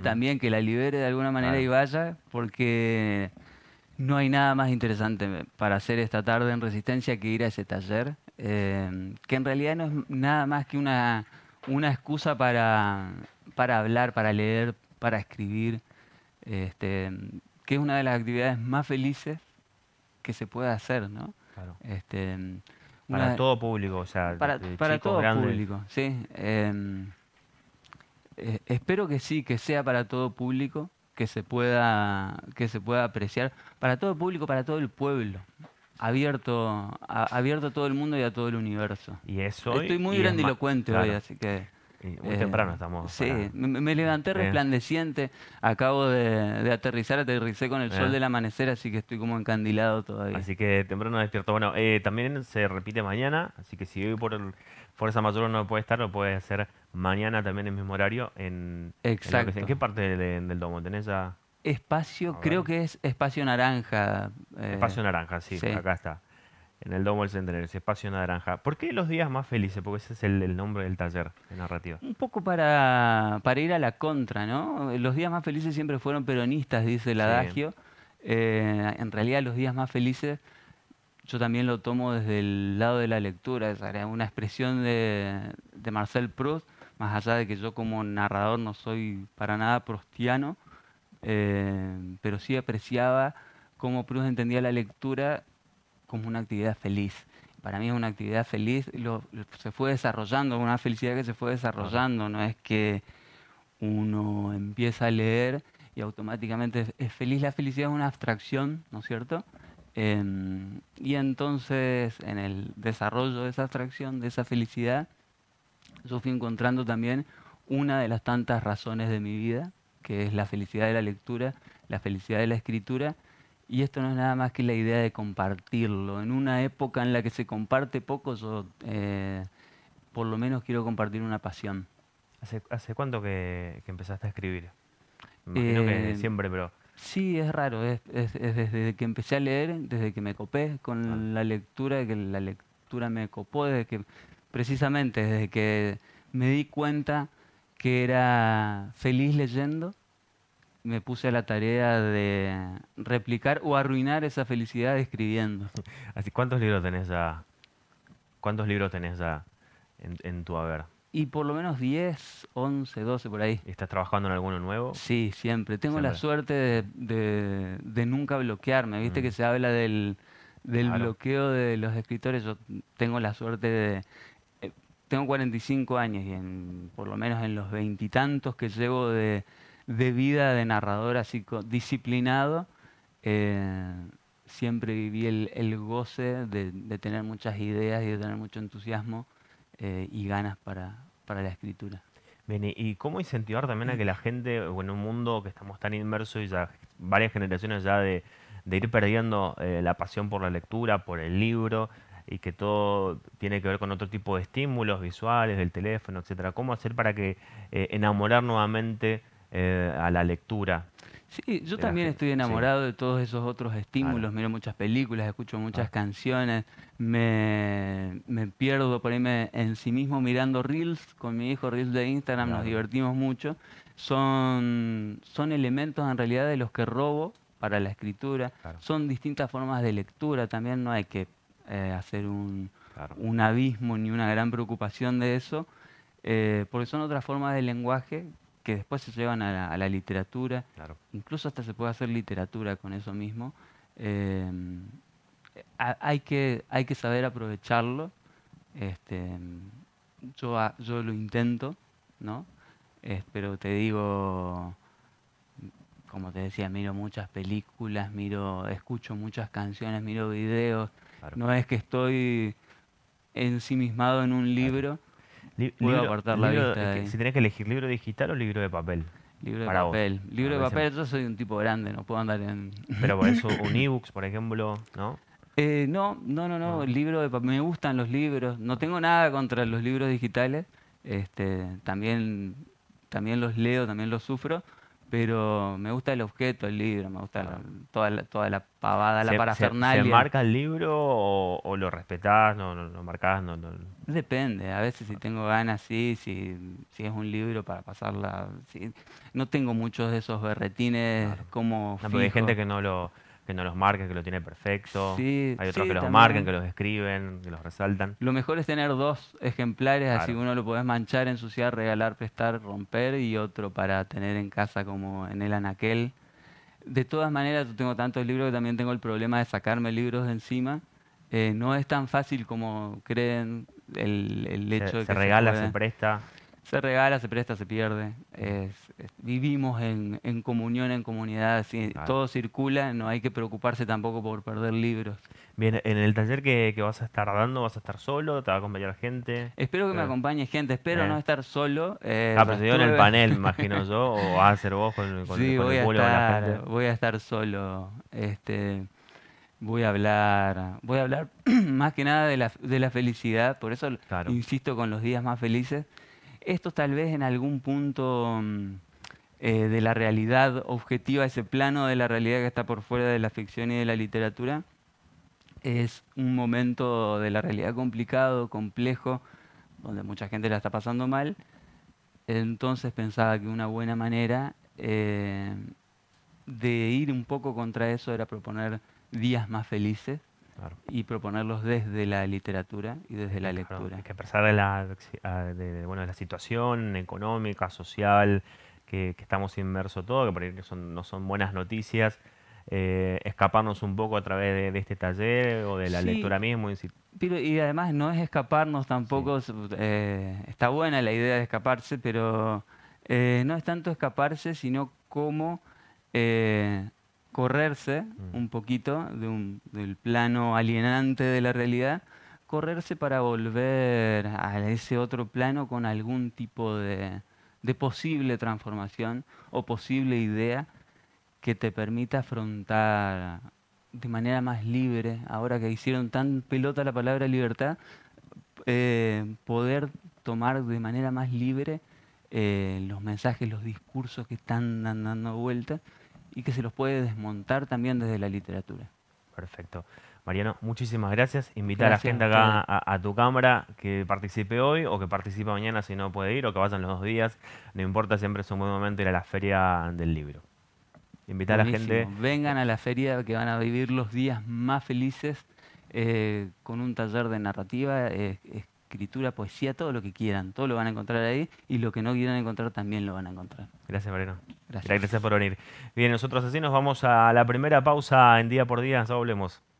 también que la libere de alguna manera y vaya, porque no hay nada más interesante para hacer esta tarde en Resistencia que ir a ese taller, eh, que en realidad no es nada más que una, una excusa para, para hablar, para leer, para escribir, este, que es una de las actividades más felices que se puede hacer, este, para todo público, para, todo público, sí. Eh, eh, espero que sí, que sea para todo público, que se, pueda, que se pueda apreciar, para todo público, para todo el pueblo, abierto a, abierto a todo el mundo y a todo el universo. Y eso Estoy muy grandilocuente hoy, así que... Muy eh, temprano estamos. Sí, me, levanté eh. resplandeciente, acabo de, aterrizar, aterricé con el sol eh. del amanecer, así que estoy como encandilado todavía. Así que temprano despierto. Bueno, también se repite mañana, así que si hoy por el, fuerza mayor no puede estar, lo puede hacer mañana también en el mismo horario. En, Exacto. En, qué parte del domo tenés ya? Espacio, creo que es espacio naranja. espacio naranja, sí. acá está en el Domo del en ese espacio naranja. ¿Por qué los días más felices? Porque ese es el, nombre del taller de narrativa. Un poco para, para, ir a la contra, ¿no? Los días más felices siempre fueron peronistas, dice el adagio. Eh, en realidad los días más felices yo también lo tomo desde el lado de la lectura, es una expresión de, de, Marcel Proust, más allá de que yo como narrador no soy para nada prostiano, eh, pero sí apreciaba cómo Proust entendía la lectura como una actividad feliz. Para mí es una actividad feliz, se fue desarrollando, una felicidad que se fue desarrollando, no es que uno empieza a leer y automáticamente es feliz. La felicidad es una abstracción, ¿no es cierto? Em, y entonces en el desarrollo de esa abstracción, de esa felicidad, yo fui encontrando también una de las tantas razones de mi vida, que es la felicidad de la lectura, la felicidad de la escritura, y esto no es nada más que la idea de compartirlo. En una época en la que se comparte poco, yo eh, por lo menos quiero compartir una pasión. ¿Hace, hace cuánto que, empezaste a escribir? Me imagino que de eh, siempre, pero... Sí, es raro. Es, desde que empecé a leer, desde que me copé con ah. la lectura, que la lectura me copó, desde que, precisamente desde que me di cuenta que era feliz leyendo me puse a la tarea de replicar o arruinar esa felicidad escribiendo. Así, ¿cuántos libros tenés ya? ¿Cuántos libros tenés ya en, tu haber? Y por lo menos 10, 11, 12 por ahí. ¿Estás trabajando en alguno nuevo? Sí, siempre. Tengo la suerte de, nunca bloquearme. Viste mm. que se habla del, bloqueo de los escritores. Yo tengo la suerte de... Eh, tengo 45 años y en, por lo menos en los veintitantos que llevo de, de vida de narrador así disciplinado, eh, siempre viví el, goce de, tener muchas ideas y de tener mucho entusiasmo eh, y ganas para, la escritura. Bien, ¿y cómo incentivar también a que la gente, en un mundo que estamos tan inmersos y ya varias generaciones ya de, ir perdiendo eh, la pasión por la lectura, por el libro, y que todo tiene que ver con otro tipo de estímulos visuales, del teléfono, etcétera. ¿Cómo hacer para que enamorar nuevamente eh, a la lectura. Sí, yo también estoy enamorado de todos esos otros estímulos, miro muchas películas, escucho muchas ah. canciones, me, pierdo por ahí en sí mismo mirando reels con mi hijo, reels de Instagram, nos divertimos mucho. Son, son elementos en realidad de los que robo para la escritura, son distintas formas de lectura, también no hay que eh, hacer un, abismo ni una gran preocupación de eso. Eh, porque son otras formas de lenguaje que después se llevan a la, literatura, incluso hasta se puede hacer literatura con eso mismo. Eh, hay, que, hay que saber aprovecharlo. Este, yo, lo intento, pero te digo, como te decía, miro muchas películas, miro, escucho muchas canciones, miro videos. No es que estoy ensimismado en un libro si tenés que elegir libro digital o libro de papel. Libro de papel. Libro de papel, yo soy un tipo grande, no puedo andar en. Pero por eso un ebooks, por ejemplo, ¿no? Eh, no, no, no, no, Libro de Me gustan los libros. No tengo nada contra los libros digitales. Este, también, también los leo, también los sufro pero me gusta el objeto, el libro, me gusta toda, la, toda la pavada, la parafernalia. Se, marca el libro o, lo respetás, no lo no, marcás? Depende, a veces si tengo ganas, sí, si, si es un libro para pasarla. No tengo muchos de esos berretines como. Fijo. hay gente que no lo que no los marquen, que lo tiene perfecto. Hay otros que los marquen, que los escriben, que los resaltan. Lo mejor es tener dos ejemplares, así uno lo podés manchar, ensuciar, regalar, prestar, romper y otro para tener en casa como en el anaquel. De todas maneras, yo tengo tantos libros que también tengo el problema de sacarme libros de encima. Eh, no es tan fácil como creen el, hecho de que se regala, se presta se regala, se presta, se pierde. vivimos en, en, comunión, en comunidad, todo circula, no hay que preocuparse tampoco por perder libros. Bien, en el taller que, que vas a estar dando, ¿vas a estar solo? ¿Te va a acompañar gente? Espero que me eh. acompañe gente, espero eh. no estar solo. Eh, ah, en el panel, imagino yo, o hacer a ser vos con, voy el a estar, voy a estar solo. Este, voy a hablar, voy a hablar más que nada de la, de la felicidad, por eso insisto con los días más felices. Esto tal vez en algún punto mm, eh, de la realidad objetiva, ese plano de la realidad que está por fuera de la ficción y de la literatura, es un momento de la realidad complicado, complejo, donde mucha gente la está pasando mal. Entonces pensaba que una buena manera eh, de ir un poco contra eso era proponer días más felices y proponerlos desde la literatura y desde la lectura. Hay que pensar de la, de, bueno, la situación económica, social, que, estamos inmersos todo, que por ahí son, no son buenas noticias. Eh, escaparnos un poco a través de, este taller o de la lectura mismo. y además no es escaparnos tampoco, eh, está buena la idea de escaparse, pero eh, no es tanto escaparse, sino cómo correrse mm. un poquito del plano alienante de la realidad, correrse para volver a ese otro plano con algún tipo de, posible transformación o posible idea que te permita afrontar de manera más libre, ahora que hicieron tan pelota la palabra libertad, eh, poder tomar de manera más libre eh, los mensajes, los discursos que están dando vuelta y que se los puede desmontar también desde la literatura. Perfecto. Mariano, muchísimas gracias. Invitar a la gente acá a, tu cámara que participe hoy o que participe mañana si no puede ir o que vayan los dos días. No importa, siempre es un buen momento ir a la feria del libro. Invitar a la gente. Vengan a la feria que van a vivir los días más felices eh, con un taller de narrativa. Eh, escritura, poesía, todo lo que quieran, todo lo van a encontrar ahí y lo que no quieran encontrar también lo van a encontrar. Gracias, Mariano. Gracias. por venir. Bien, nosotros así nos vamos a la primera pausa en día por día, ya volvemos.